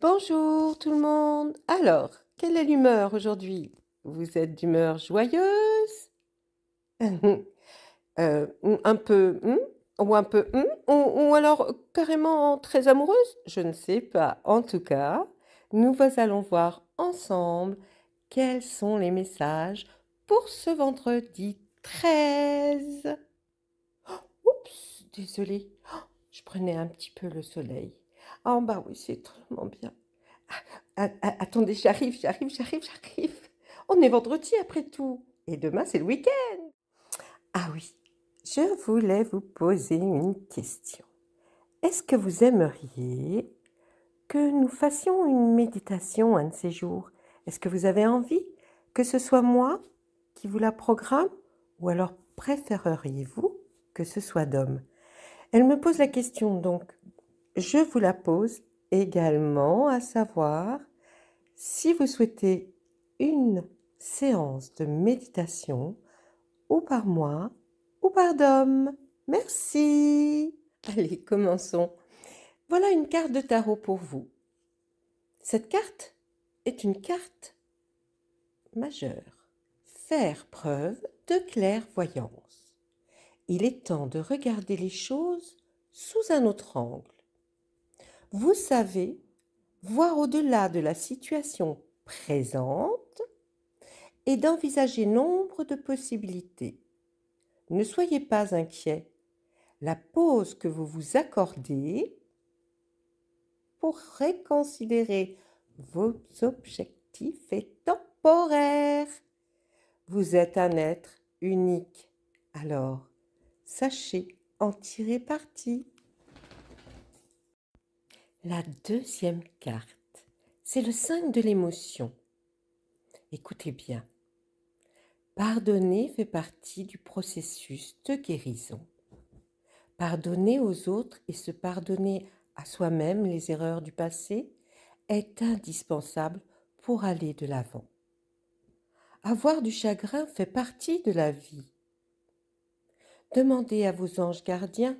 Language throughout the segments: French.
Bonjour tout le monde. Alors, quelle est l'humeur aujourd'hui Vous êtes d'humeur joyeuse euh, Un peu hmm ou un peu hmm ou, alors carrément très amoureuse Je ne sais pas. En tout cas, nous allons voir ensemble quels sont les messages pour ce vendredi 13. oups, désolée. je prenais un petit peu le soleil. Ah, bah oui, c'est tellement bien. Ah, ah, ah, attendez, j'arrive, j'arrive, j'arrive, j'arrive. On est vendredi après tout. Et demain, c'est le week-end. Ah oui, je voulais vous poser une question. Est-ce que vous aimeriez que nous fassions une méditation un de ces jours Est-ce que vous avez envie que ce soit moi qui vous la programme ou alors préféreriez-vous que ce soit d'homme Elle me pose la question donc je vous la pose également, à savoir, si vous souhaitez une séance de méditation, ou par moi, ou par Dom. Merci. Allez, commençons. Voilà une carte de tarot pour vous. Cette carte est une carte majeure. Faire preuve de clairvoyance. Il est temps de regarder les choses sous un autre angle vous savez voir au-delà de la situation présente et d'envisager nombre de possibilités. Ne soyez pas inquiet. La pause que vous vous accordez pour réconsidérer vos objectifs est temporaire. Vous êtes un être unique. Alors, sachez en tirer parti. La deuxième carte, c'est le 5 de l'émotion. Écoutez bien. Pardonner fait partie du processus de guérison. Pardonner aux autres et se pardonner à soi-même les erreurs du passé est indispensable pour aller de l'avant. Avoir du chagrin fait partie de la vie. Demandez à vos anges gardiens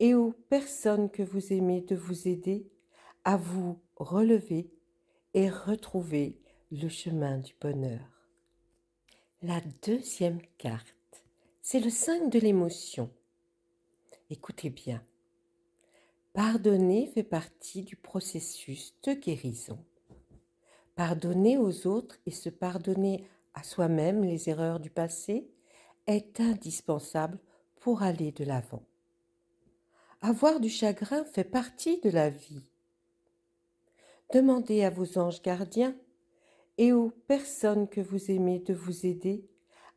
et aux personnes que vous aimez de vous aider à vous relever et retrouver le chemin du bonheur. La deuxième carte, c'est le 5 de l'émotion. Écoutez bien. Pardonner fait partie du processus de guérison. Pardonner aux autres et se pardonner à soi-même les erreurs du passé est indispensable pour aller de l'avant. Avoir du chagrin fait partie de la vie. Demandez à vos anges gardiens et aux personnes que vous aimez de vous aider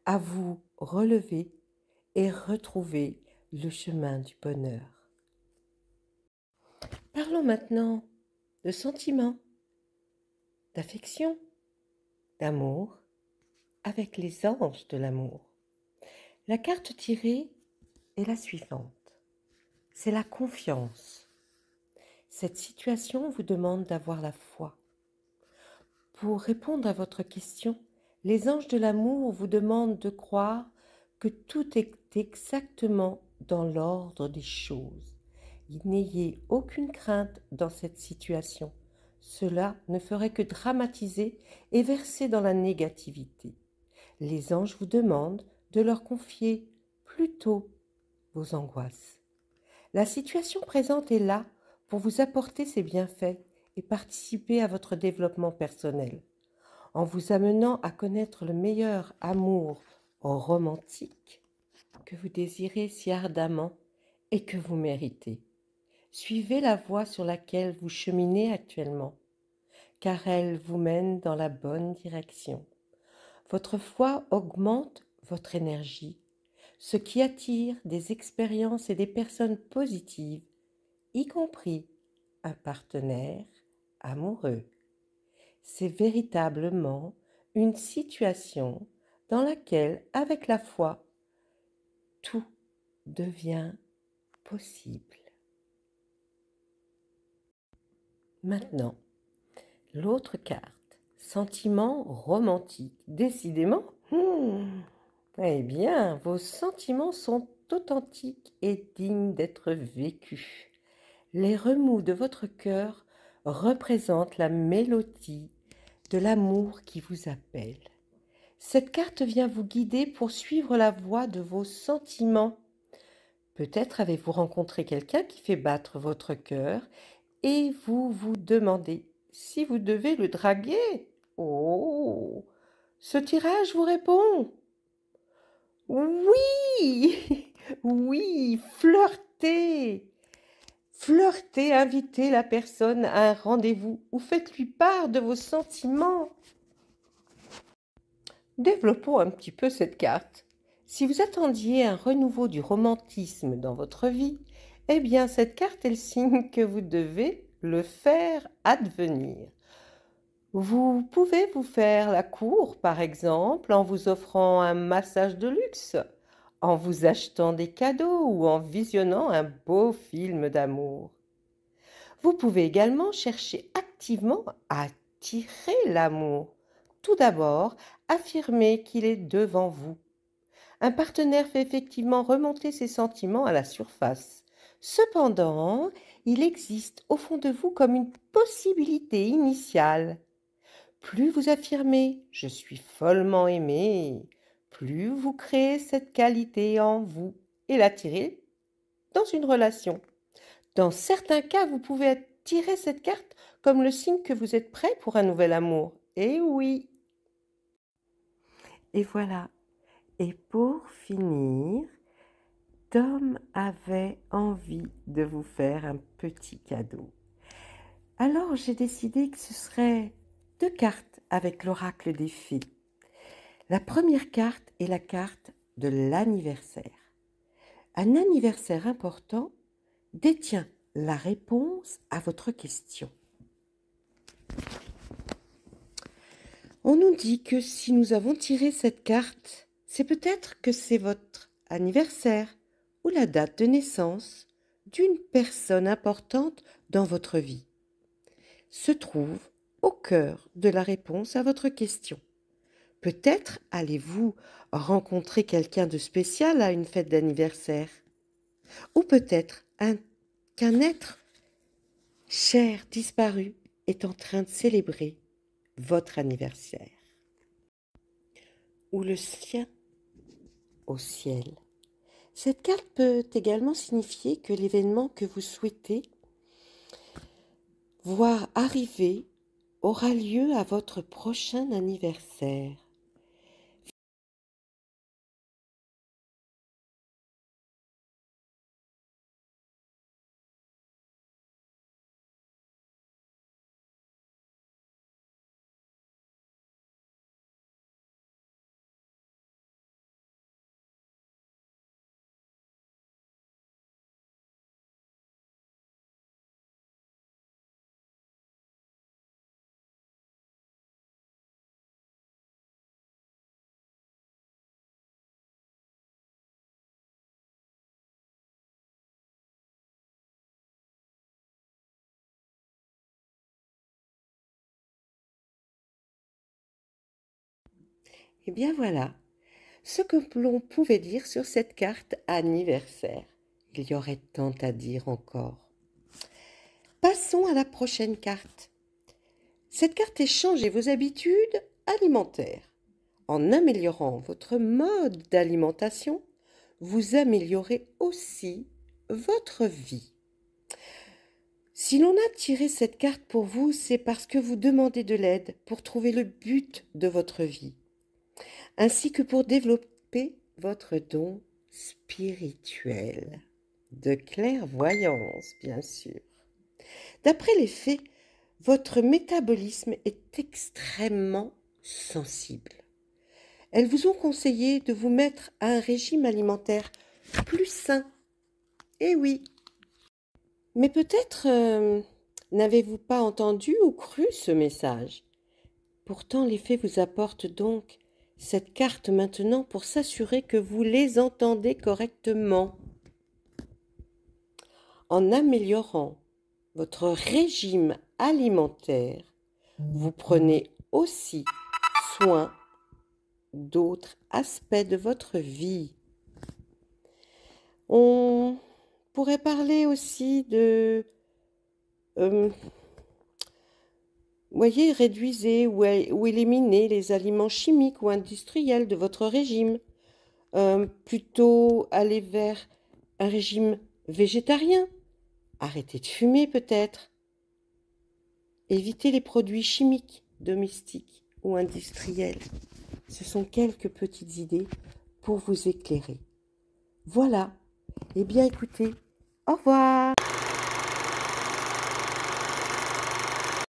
à vous relever et retrouver le chemin du bonheur. Parlons maintenant de sentiments, d'affection, d'amour, avec les anges de l'amour. La carte tirée est la suivante c'est la confiance. Cette situation vous demande d'avoir la foi. Pour répondre à votre question, les anges de l'amour vous demandent de croire que tout est exactement dans l'ordre des choses. N'ayez aucune crainte dans cette situation. Cela ne ferait que dramatiser et verser dans la négativité. Les anges vous demandent de leur confier plutôt vos angoisses. La situation présente est là pour vous apporter ses bienfaits et participer à votre développement personnel, en vous amenant à connaître le meilleur amour romantique que vous désirez si ardemment et que vous méritez. Suivez la voie sur laquelle vous cheminez actuellement, car elle vous mène dans la bonne direction. Votre foi augmente votre énergie ce qui attire des expériences et des personnes positives, y compris un partenaire amoureux. C'est véritablement une situation dans laquelle, avec la foi, tout devient possible. Maintenant, l'autre carte, sentiment romantique. Décidément, hmm, eh bien, vos sentiments sont authentiques et dignes d'être vécus. Les remous de votre cœur représentent la mélodie de l'amour qui vous appelle. Cette carte vient vous guider pour suivre la voie de vos sentiments. Peut-être avez-vous rencontré quelqu'un qui fait battre votre cœur et vous vous demandez si vous devez le draguer. Oh Ce tirage vous répond oui, oui, flirtez. Flirtez, invitez la personne à un rendez-vous ou faites-lui part de vos sentiments. Développons un petit peu cette carte. Si vous attendiez un renouveau du romantisme dans votre vie, eh bien cette carte est le signe que vous devez le faire advenir. Vous pouvez vous faire la cour, par exemple, en vous offrant un massage de luxe, en vous achetant des cadeaux ou en visionnant un beau film d'amour. Vous pouvez également chercher activement à attirer l'amour. Tout d'abord, affirmez qu'il est devant vous. Un partenaire fait effectivement remonter ses sentiments à la surface. Cependant, il existe au fond de vous comme une possibilité initiale plus vous affirmez Je suis follement aimé, plus vous créez cette qualité en vous et l'attirez dans une relation. Dans certains cas, vous pouvez attirer cette carte comme le signe que vous êtes prêt pour un nouvel amour. Et eh oui Et voilà. Et pour finir, Tom avait envie de vous faire un petit cadeau. Alors j'ai décidé que ce serait cartes avec l'oracle des fées. La première carte est la carte de l'anniversaire. Un anniversaire important détient la réponse à votre question. On nous dit que si nous avons tiré cette carte, c'est peut-être que c'est votre anniversaire ou la date de naissance d'une personne importante dans votre vie. Se trouve au cœur de la réponse à votre question. Peut-être allez-vous rencontrer quelqu'un de spécial à une fête d'anniversaire. Ou peut-être qu'un être cher disparu est en train de célébrer votre anniversaire. Ou le sien au ciel. Cette carte peut également signifier que l'événement que vous souhaitez voir arriver aura lieu à votre prochain anniversaire. Eh bien voilà ce que l'on pouvait dire sur cette carte anniversaire. Il y aurait tant à dire encore. Passons à la prochaine carte. Cette carte est « Changer vos habitudes alimentaires. En améliorant votre mode d'alimentation, vous améliorez aussi votre vie. Si l'on a tiré cette carte pour vous, c'est parce que vous demandez de l'aide pour trouver le but de votre vie ainsi que pour développer votre don spirituel de clairvoyance, bien sûr. D'après les faits, votre métabolisme est extrêmement sensible. Elles vous ont conseillé de vous mettre à un régime alimentaire plus sain. Eh oui. Mais peut-être euh, n'avez-vous pas entendu ou cru ce message. Pourtant, les faits vous apportent donc cette carte maintenant pour s'assurer que vous les entendez correctement en améliorant votre régime alimentaire, vous prenez aussi soin d'autres aspects de votre vie. On pourrait parler aussi de euh, Voyez, réduisez ou, éliminez les aliments chimiques ou industriels de votre régime. Euh, plutôt aller vers un régime végétarien. Arrêtez de fumer peut-être. Évitez les produits chimiques, domestiques ou industriels. Ce sont quelques petites idées pour vous éclairer. Voilà. Eh bien écoutez, au revoir.